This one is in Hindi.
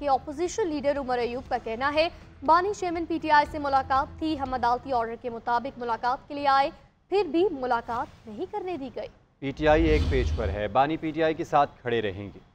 के ऑपोजिशन लीडर उमर अयूब का कहना है बानी चेयरमैन पीटीआई से मुलाकात थी हम अदालती ऑर्डर के मुताबिक मुलाकात के लिए आए फिर भी मुलाकात नहीं करने दी गई पीटीआई एक पेज पर है बानी पीटीआई के साथ खड़े रहेंगे